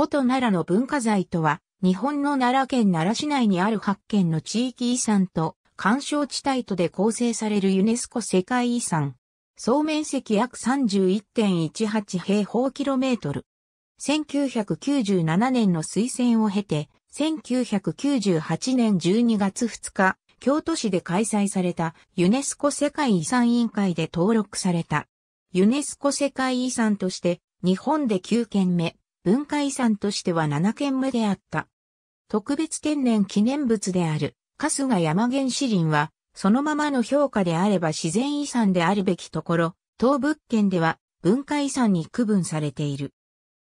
古都奈良の文化財とは、日本の奈良県奈良市内にある発見の地域遺産と、干渉地帯とで構成されるユネスコ世界遺産。総面積約31.18平方キロメートル。1997年の推薦を経て、1998年12月2日、京都市で開催されたユネスコ世界遺産委員会で登録された。ユネスコ世界遺産として、日本で9件目、文化遺産としては7件目であった。特別天然記念物である、春日山原始林は、そのままの評価であれば自然遺産であるべきところ、当物件では文化遺産に区分されている。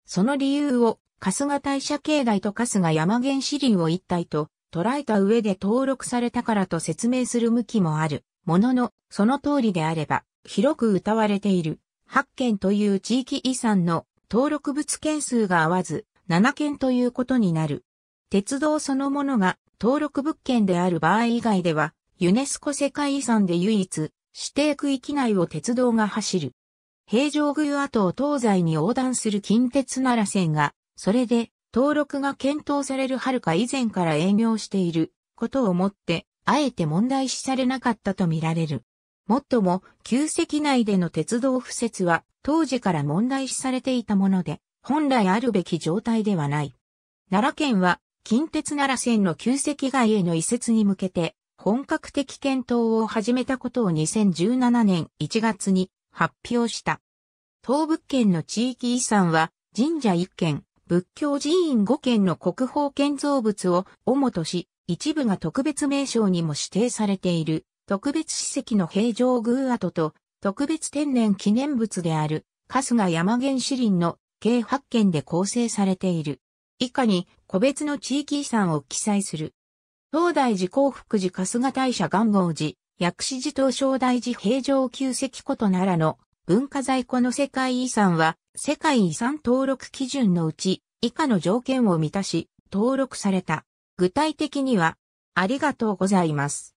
その理由を、春日大社境内と春日山原始林を一体と捉えた上で登録されたからと説明する向きもある。ものの、その通りであれば、広く歌われている、八県という地域遺産の登録物件数が合わず、7件ということになる。鉄道そのものが登録物件である場合以外では、ユネスコ世界遺産で唯一、指定区域内を鉄道が走る。平城宮跡を東西に横断する近鉄奈良線が、それで登録が検討される遥か以前から営業していることをもって、あえて問題視されなかったとみられる。もっとも、旧跡内での鉄道敷設は、当時から問題視されていたもので、本来あるべき状態ではない。奈良県は、近鉄奈良線の旧石街への移設に向けて、本格的検討を始めたことを2017年1月に発表した。東北県の地域遺産は、神社1件、仏教寺院5件の国宝建造物を主とし、一部が特別名称にも指定されている、特別史跡の平城宮跡と特別天然記念物である、春日山原子林の計8件で構成されている。以下に個別の地域遺産を記載する。東大寺幸福寺春日大社元号寺、薬師寺東正大寺平城旧跡古と奈良の文化財庫の世界遺産は、世界遺産登録基準のうち、以下の条件を満たし、登録された。具体的には、ありがとうございます。